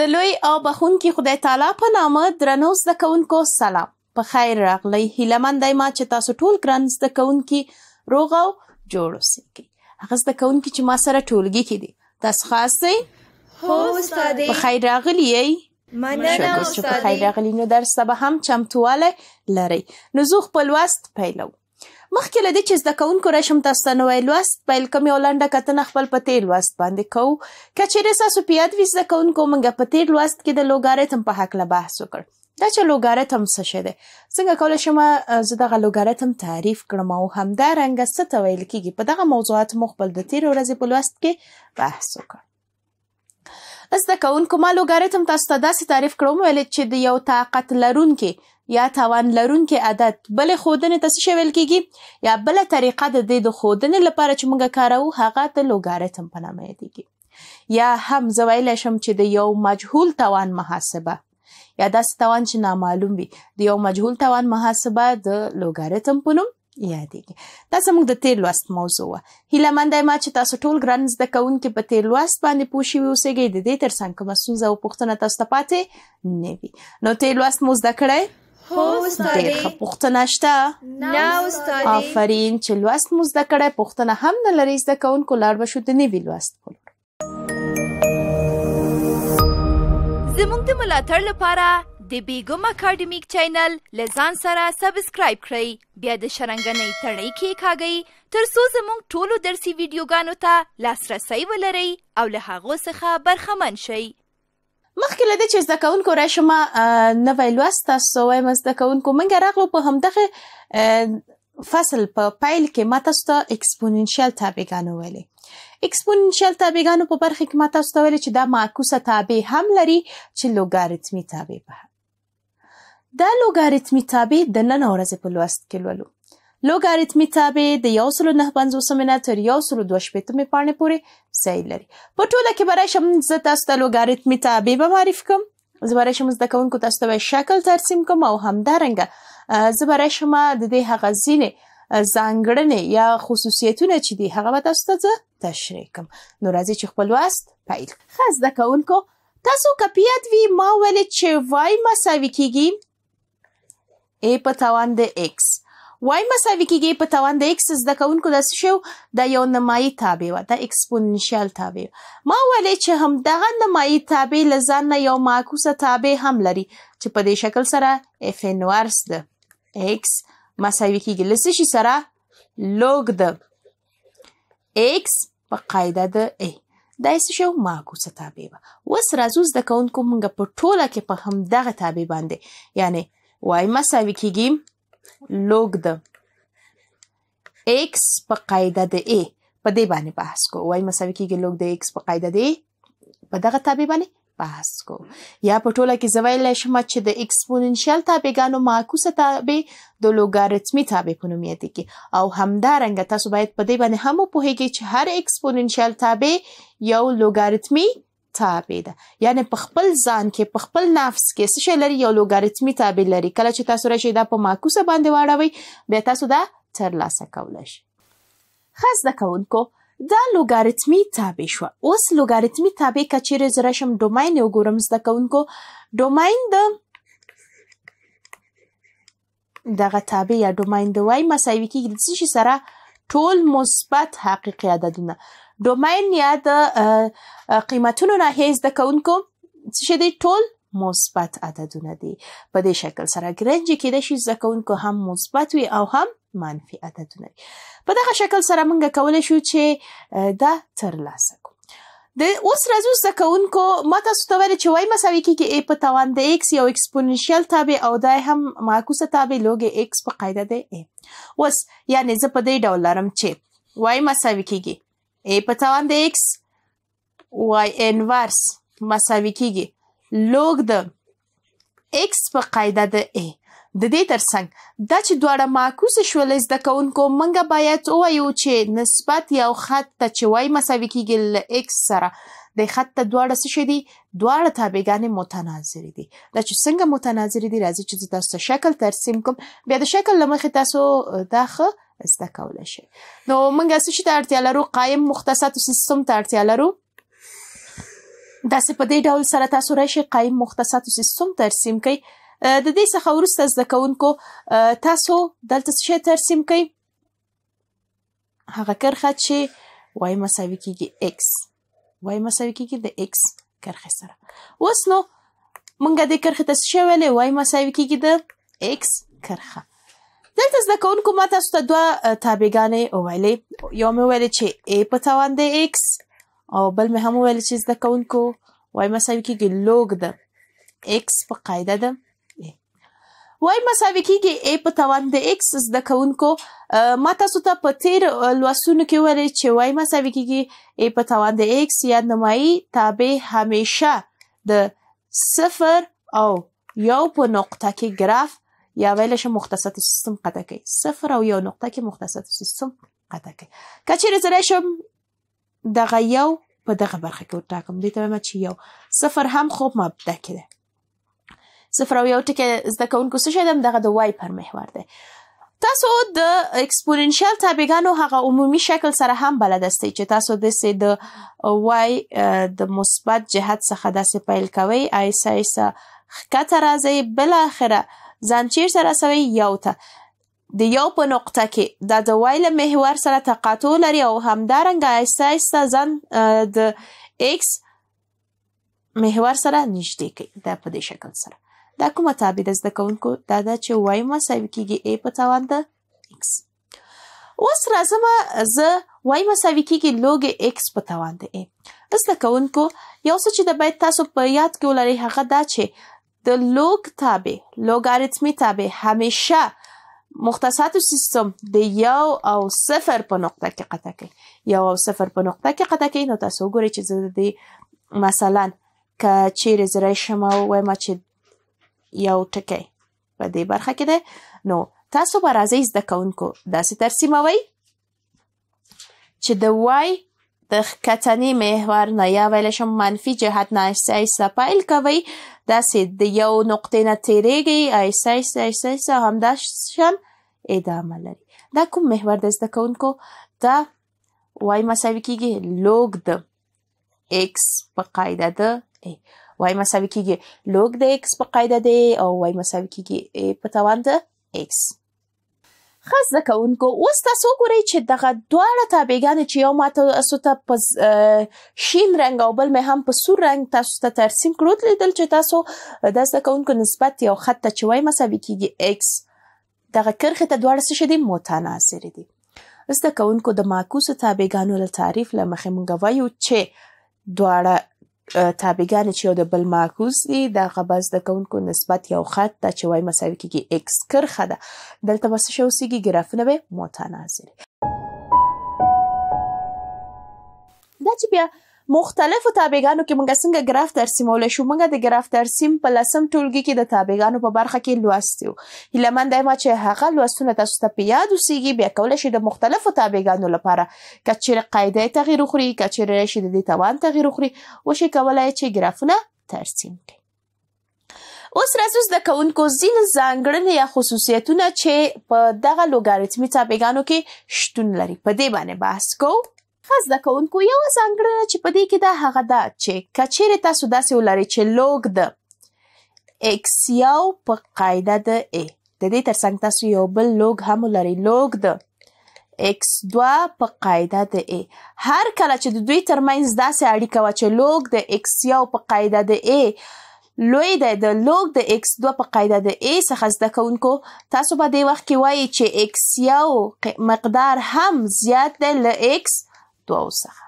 د لوی او بخونکي خدای تعالی په نامه درنو زده کوونکو سلام په خیر راغلی هیله مند ما چې تاسو ټول ګران زده کوونکي روغ او جوړ اوسئ هغه زده کوونکي چې ما سره ټولګي کې دي تاسو خاص دی هو استاد په خیر راغلی یی مننه استاد په خیر راغلی نو درس به هم چمتواله لري نو زه خپل وست پیلو مخکې لدې چې زده کوونکو راشم تاسو ته نوې لوست بل کوم یو لنډه کتنه خپل په تیر لوست باندې کوو کچېرې تاسو په یاد وي زده کوونکو موږ په تیر لوست کې د لوګاریتم په حق له بحث وکړ دا چې لوګاریتم څه شی دی څنګه کولای شم زه دغه لوګاریتم تعریف کړم او همدارنګه څه ته ویل کیږي په دغه موضوعات مو خپل د تیر ورځې په لوست کې بحث وکړ زده کوونکو ما لوګاریتم تاسو ته داسې تعریف کړم ویل چې د یو طاقت لرونکي یا توان لرونکي عادت بل خودنه ته څه ویل کیږي یا بل طریقه د دې د خودنه لپاره چې موږ کارو هغه ته لوګاریتم په نامه یادېږي یا هم زویل شم چې د یو مجهول توان محاسبه یا داس توان چې نامعلوم وي د یو مجهول توان محاسبه د لوګاریتم په نوم یادېږي دا زموږ د تیر لوست موضوع وه هیله منده یم چې تاسو ټول ګران زده کوونکي په تیر لوست باندې پوه شوي اوسئږئ د دې ترڅنګ کومه ستونزه او پوښتنه تاسو ته پاتې نه وي نو تیر لوست مو زده کړئ هو استاد ډېر پوښتنه شته نه استاد آفرین چې لوست مو زده کړه پوښتنه هم نه لري زده کوونکو لار به شو د نیوی لوست ولر زموږ د ملاتړ لپاره د بیګم اکیډمیک چینل لزان سره سبسکرایب کړئ بیا د شرنګنۍ تړۍ کې کاږئ ترڅو زموږ ټولو درسي ویډیوګانو ته لاسرسی ولرئ او له هغو څخه برخمن شئ مخکې له دې چې زده کوونکو راشم نوې لوست تاسو وایم زده کوونکو منګه راغلو په همدغه فصل په پا پایل کې ما تاسو ته ایکسپوننشل تابعګانو ویلې ایکسپوننشل تابعګانو په برخه کې ما تاسو ته ویلې چې دا معکوسه تابع هم لري چې لوګاریتمي تابع به دا لوګاریتمي تابع د نن ورځې په لوست کې لولو لوګاریتمي تابع د 1.95 تر 1.25 پاڼې پورې ځای لري په ټوله کې برای شم زه تاسو ته لوګاریتمي تابع به معرفي کوم زه برای شم زده کوونکو تاسو ته شکل ترسیم کوم او همدارنګه زه برای شم د دې هغه ځینې ځانګړنې یا خصوصیتونه چې دي هغه به تاسو ته تشریح کوم نو راځي چې خپل واست پیل خاص زده کوونکو تاسو کپیات وی ما ولې چې وای مساوي کیږي a په توان د x وای مساوي کیږي په توان د ایکس زده کوونکو د شو د یو نمایي تابع و د ایکسپوننشل تابع ما ویلې چې هم دغه نمایي تابع لزان یو معکوسه تابع هم لري چې په دې شکل سره اف ان ورس ده ایکس مساوي کیږي لسی شي سره لوګ ده ایکس په قاعده ده ای دا څه شو معکوسه تابع و وس راځو زده کوونکو موږ په ټوله کې په هم دغه تابع باندې یعنی وای مساوي کیږي لوګد x په قاعده د a په دې باندې بحث کو وای مساوي کیږي لوګد x په قاعده د a په دغه تابع باندې بحث کو یا په ټوله کې زویل شم چې د ایکسپوننشل تابعګانو معکوسه تابع د لوګاریتمي تابع په نوم یادیږي او همدارنګه تاسو باید په دې باندې هم پوهیږئ چې هر ایکسپوننشل تابع یو لوګاریتمي تابع ده یعنی په خپل ځان کې په خپل نفس کې څه شی لري یو لوګاریتمي تابع لري کله چې تاسو راشي دا په معکوسه باندې واړوي بیا تاسو دا ترلاسه کولای شئ خاص د کوونکو دا لوګاریتمي تابع شو اوس لوګاریتمي تابع کچېره زرشم ډومین یو ګورم زده کوونکو ډومین د دغه تابع یا ډومین د وای مساوي کې د څه سره ټول مثبت حقیقي عددونه ډومین یا د قیمتونو نه هیڅ د کونکو چې دی ټول مثبت عددونه دي په دې شکل سره ګرنجي کې د شي زکونکو هم مثبت وي او هم منفي عددونه په دغه شکل سره موږ کولای شو چې دا تر لاسه کو د اوس راځو زکونکو ماته ستوره چې وای مساوي کې کې په توان د ایکس یو ایکسپوننشل تابع او دای هم معکوسه تابع لوګي ایکس په قاعده ده ای اوس یعنی زه په دې ډول لرم چې وای مساوي کېږي A په توان د x y انورس مساوي کیږي لوګ د x په قاعده د a د دې ترڅنګ دا چې دواړه معکوس شول زده کوونکو منګه باید وایو چې نسبت یو خط ته چې وای مساوي کیږي ل x سره د خط ته دواړه څه شي دي دواړه تابعګانې متناظر دي دا چې څنګه متناظر دي راځي چې تاسو شکل ترسیم کوم بیا د شکل لمخې تاسو داخه زده کولای شي نو موږ څه چې ترتیا لرو قائم مختصات سیستم ترتیا لرو داسې په دې ډول سره تاسو راشي قائم مختصات سیستم ترسیم کړئ د دې څخه وروسته زده کوونکو تاسو دلته څه ترسیم کړئ هغه کرخه چې y مساوي کیږي x y مساوي کیږي د x کرخه سره اوس نو مونږ د کرخه تاسو شویلې y مساوي کیږي د x کرخه دلته زده کوونکو ما تاسو ته دوه تابعګانې وویلې یو مې ویلې چې a په توان د x او بل مې هم ویلې چې زده کوونکو y مساوي کېږي لوګ د x په قاعده ده y مساوي کېږي a په توان د x زده کوونکو ما تاسو ته په تیر لوستونو کې ویلې چې y مساوي کېږي a په توان د x یا نمایي تابع همیشه د صفر او یو په نقطه کې ګراف یا ویلش مختصات سیستم قطع کوي صفر او یو نقطه کې مختصات سیستم قطع کوي کچې زه راشم دغه یو په دغه برخه کې وټاکم دې ته مې چې یو صفر هم خو مبدا کې ده صفر او یو ټکی زده کوونکو څه شیدم دغه د وای پر محور دی تاسو د اکسپوننشل تابعګانو هغه عمومي شکل سره هم بلد استئ چې تاسو د سې د وای د مثبت جهت څخه داسې پیل کوي آی سایسا خکته راځي بل اخره ځان چیرته رسوي یو ته د یو په نقطه کې دا د وای له محور سره تقاطع لري او همدارنګه آیسته آیسته ځان د ایکس محور سره نږدې کوي دا په دې شکل سره دا کومه تابع ده زده کوونکو دا ده چې وای مساوي کیږي ای په توان د ایکس اوس راځم زه وای مساوي کیږي لوګ ایکس په توان د ای زده کوونکو یو څه چې د باید تاسو په یاد کې ولرئ هغه دا چې د لوګ تابع لوګاریتمي تابع همیشه مختصات سیستم د یو او صفر په نقطه کې قطع کوي یو او صفر په نقطه کې قطع کوي نو تاسو وګورئ چې زه د مثلا که چیرې زری شم او وایم چې یو ټکی په دې برخه کې ده نو تاسو به راځئ زده کوونکو داسې ترسیموئ چې د وای کتنی محور نه یا ویل شم منفي جهت نه آیسته آیسته پیل کوئ داسې د یو نقطې نه تیریږئ آیسته آیسته آیسته آیسته همدا شان ادامه لري دا کوم محور د زده کوونکو دا وای مساوي کیږي لوګ د x په قاعده د a وای مساوي کیږي لوګ د x په قاعده د او وای مساوي کیږي a په توان د x خاص زکونکو اوس تاسو ګورئ چې دغه دواړه تابعګان چې یو ماته تاسو ته په شین رنگ او بل مې هم په سور رنگ تاسو ته ترسیم کړو لیدل چې تاسو د زکونکو نسبت یو خط ته چوي مساوي کیږي x دغه کرخه ته دواړه څه شدي متناسر دي زده کوونکو د معکوس تابعګانو له تعریف لمخې مونږ وایو چې دواړه تابعګان چې یو د بل معکوس دي د غباز د کونکو نسبت یو خط ته چې وای مساوي کیږي x کرخه ده دلته بس شو سیږي ګرافونه به متناظر دا چې بیا مختلفو تابعګانو کې موږ څنګه ګراف ترسیمولای شو موږ د ګراف ترسیم په لسم ټولګي کې د تابعګانو په برخه کې لوستیو هله من دایما چې هغه لوستونه تاسو ته په یاد وسیږي بیا کولای شي د مختلفو تابعګانو لپاره کچیر قاعده تغیر خوري کچیر راشي د توان تغیر خوري وشي کولای چې ګرافونه ترسیم کړي اوس راځو د کونکو ځین ځانګړنې یا خصوصیتونه چې په دغه لوګاریتمي تابعګانو کې شتون لري په دې باندې بحث کوو ښه زده کوونکو یو ځانګړنه چې په دې کې ده هغه ده چې کچېرې تاسو داسې ولرئ چې لوګ د x یو په قاعده د a د دې ترڅنګ تاسو یو بل لوګ هم لري لوګ د x 2 په قاعده د a هر کله چې د دوی ترمنځ داسې اړیکه و چې لوګ د x یو په قاعده د a لوی دی د لوګ د x 2 په قاعده د a څخه زده کوونکو تاسو به د وخت کې وایي چې x یو مقدار هم زیات دی له x دوه څخه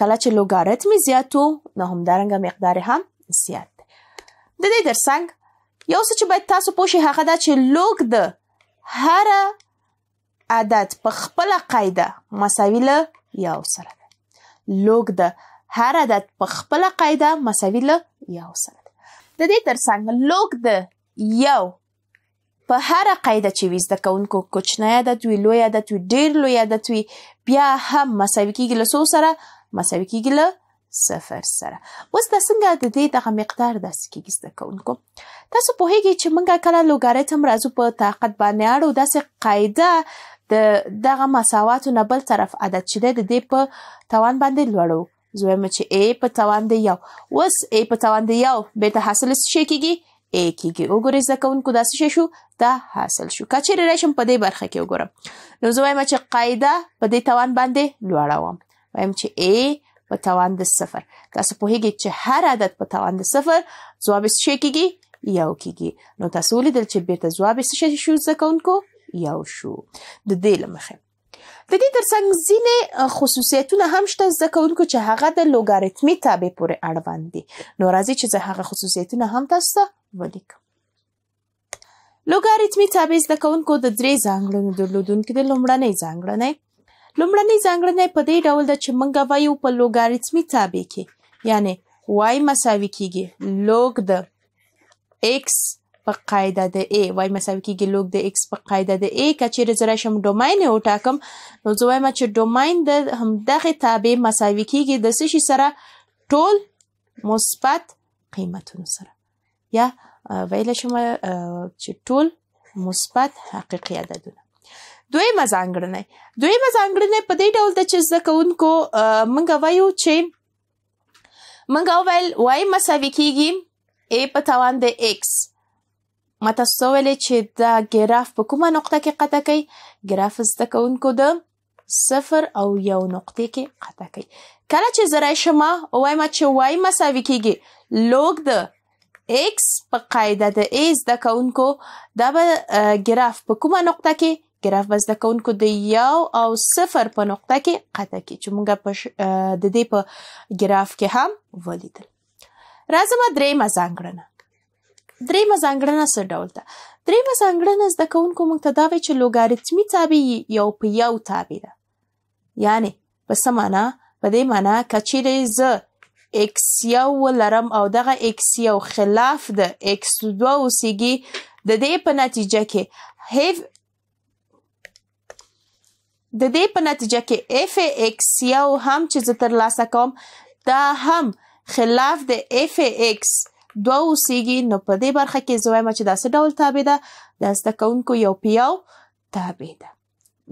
کله چې لوګارتم زیات وو نو همدارنګه مقدار هم زیات دی د دې ترڅنګ یو څه چې باید تاسو پوه شئ هغه دا چې لوګ د هر عدد په خپل قاعده مساوي له یو سره ده لوګ د هر عدد په خپل قاعده مساوي له یو سره ده د دې ترڅنګ لوګ د یو په هر قاعده چې وي زده کوونکو کوچنی عدد وي لوی عدد وي ډیر لوی عدد وي بیا هم مساوي کیږي له څو سره مساوي کیږي له صفر سره اوس دا څنګه د دې دغه مقدار داسې کیږي زده کوونکو تاسو پوهیږئ چې موږ کله لوګاریتم راځو په طاقت باندې اړو داسې قاعده د دغه مساواتو نه بل طرف عدد چې دی د دې په توان باندې لوړو زویم چې a په توان دی یو اوس a په توان دی یو بیرته حاصل شي کیږي ای کیږي وګورئ زده کوونکو دا څه شو دا حاصل شو که چیرې راشم په دې برخه کې وګورم نو زه وایم چې قاعده په دې توان باندې لوړوم وایم چې ای په توان د صفر تاسو په هیګي چې هر عدد په توان د صفر ځواب څه کیږي یو کیږي نو تاسو ولیدل چې بیرته ځواب څه شو زده کوونکو یو شو د دې لمخه د دې ترڅنګ ځینې خصوصیتونه هم شته زده کوونکو چې هغه د لوګاریتمي تابع پورې اړوند دي نو راځي چې زه هغه خصوصیتونه هم تاسو ته ولیکم لوګاریتمي تابع زده کوونکو د درې ځانګړنو درلودونکي د لومړنۍ ځانګړنې لومړنۍ ځانګړنې په دې ډول ده چې موږ وایو په لوګاریتمي تابع کې یعنی y مساوي کیږي لوګ د x په قاعده د a y مساوي کیږي لوګ د x په قاعده د a کچې رزرشم ډوماین او ټاکم نو زوایم چې ډوماین د همدغه تابع مساوي کیږي د سشي سره ټول مثبت قیمتونو سره یا ویل شمه چې ټول مثبت حقيقي عددونه دویمه ځانګړنه دویمه ځانګړنه په دې ډول ده چې ځکهونکو منګه وایو چې منګه ویل وای مساوي کیږي a په توان د x ماته سوال چې دا ګراف په کومه نقطه کې قطع کوي ګراف زده کوونکو د صفر او یو نقطې کې قطع کوي کله چې زرای شمه وایم چې وای مساوي کیږي لوګ د x په قاعده د a زده کوونکو دا به ګراف په کومه نقطه کې ګراف به زده کوونکو د یو او صفر په نقطه کې قطع کې چې موږ په د دې په ګراف کې هم ولیدل راځم درې مزانګړنه درې مزانګړنه څه ډول ده درې مزانګړنه زده کوونکو موږ ته دا وایي چې لوګاریتمي تابع یو په یو تابع ده یعنی په سمانه په دې معنی کچېرې زه x یو ولرم او دغه x یو خلاف د x دوه اوسیږي د دې په نتیجه کې have د دې په نتیجه کې f x یو هم چې زه تر لاسه کوم دا هم خلاف د f x دوه اوسیږي نو په دې برخه کې زه وایم چې دا څه ډول تابع ده د زده کوونکو یو پیاو تابع ده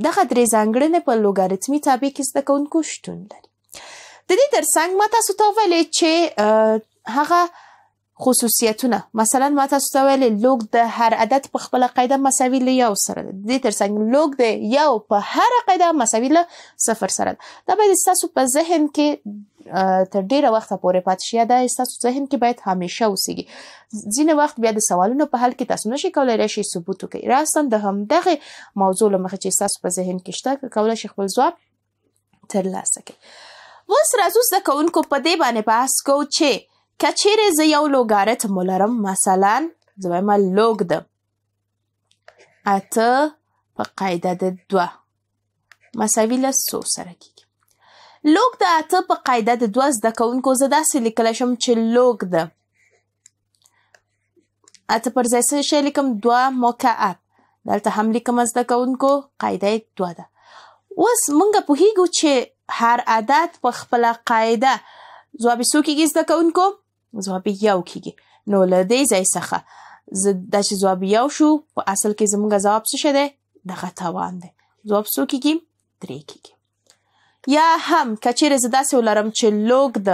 دغه درې ځانګړنې په لوګاریتمي تابع کې زده کوونکو شتون لري د دې ترڅنګ ما تاسو ته ویلې چې هغه خصوصیتونه مثلا ما تاسو ته ویلې لوګ د هر عدد په خپل قاعده مساوي له یو سره د دې ترڅنګ لوګ د یو په هر قاعده مساوي له صفر سره دا به تاسو په ذهن کې تر ډیره وخت پورې پاتې شي دا تاسو ذهن کې باید همیشه اوسېږي ځینې وخت بیا د سوالونو په حل کې تاسو نشئ کولای راشي ثبوت وکړي راستن د هم دغه موضوع لمخه چې تاسو په ذهن کې شته کولای شي خپل ځواب ترلاسه کړئ اوس راځو زده کوونکو په دې باندې بحث کوو چې که چیرې زه یو لوګاریتم ولرم مثلا زه وایم لوګ د اته په قاعده د دوه مساوي له څو سره کیږي لوګ د اته په قاعده د دوه زده کوونکو زه داسې لیکلی شم چې لوګ د اته پر ځای څه شی لیکم دوه مکعب دلته هم لیکم زده کوونکو قاعده دوه ده اوس مونږ پوهیږو چې هر عدد په خپل قاعده ځواب سو کیږي زده کوونکو ځواب یو کیږي نو له دې ځای څخه دا چې ځواب یو شو په اصل کې زموږ ځواب څه شته دغه توان دی ځواب سو کیږي درې کیږي یا هم کچیر زدا سه ولرم چې لوګ د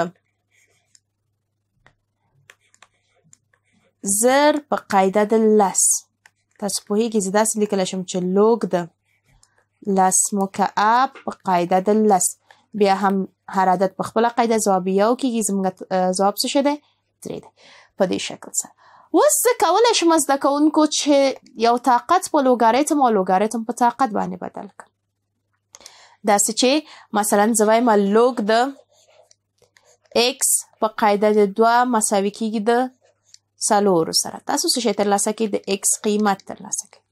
زر په قاعده د لس تاسو په هیګي زدا سه لیکل شم چې لوګ د لس مکعب په قاعده د لس بیا هم هر عدد په خپل قاعده ځواب یو کېږي زموږ ځواب څه شته درې په دې شکل سره اوس کولای شم زده کوونکو چې یو طاقت په لوګاریتم او لوګاریتم په طاقت باندې بدل کړم داسې چې مثلا زوایم لوګ د x په قاعده د 2 مساوي کېږي د سالور سره تاسو څه شی ترلاسه کړئ د x قیمت ترلاسه کړئ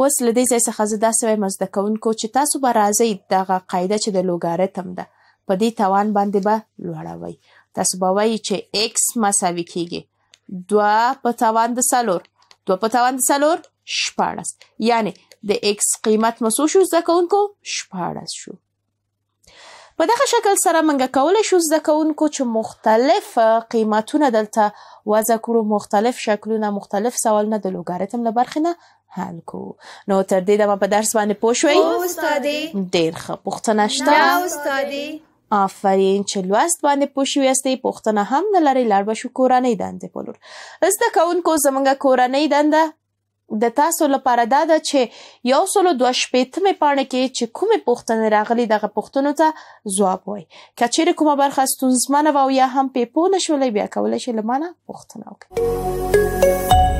اوس له دې ځای څخه زه داسې وایم زده کوونکو چې تاسو به راځئ دغه قاعده چې د لوګاریتم ده په دې توان باندې به لوړوئ تاسو به وایئ چې x مساوي کیږي دوه په توان د څلور دوه په توان د څلور شپاړس یعنې د x قیمت مو څو شو زده کوونکو شپاړس شو په دغه شکل سره موږ کولی شو زده کوونکو چې مختلف قیمتونه دلته وضع کړو مختلف شکلونه مختلف سوالونه د لوګاریتم له برخې نه حل کو نو تر دې دمه په درس باندې پوه شوي او استادې ډېر ښه پوښتنه شته نه استادې آفرین چې لوست باندې پوه شوي یاستې پوښتنه هم نه لري لاړ به شو کورنۍ دندې په لور زده کوونکو زموږ کورنۍ دنده د تاسو لپاره دا ده چې یو سلو دوه شپېتمې پاڼې کې چې کومې پوښتنې راغلي دغه پوښتنو ته ځواب وایي که چیرې کومه برخه ستونزمنه وه او یا هم پې پوه نه شولئ بیا کولی شئ له مانه پوښتنه وکړئ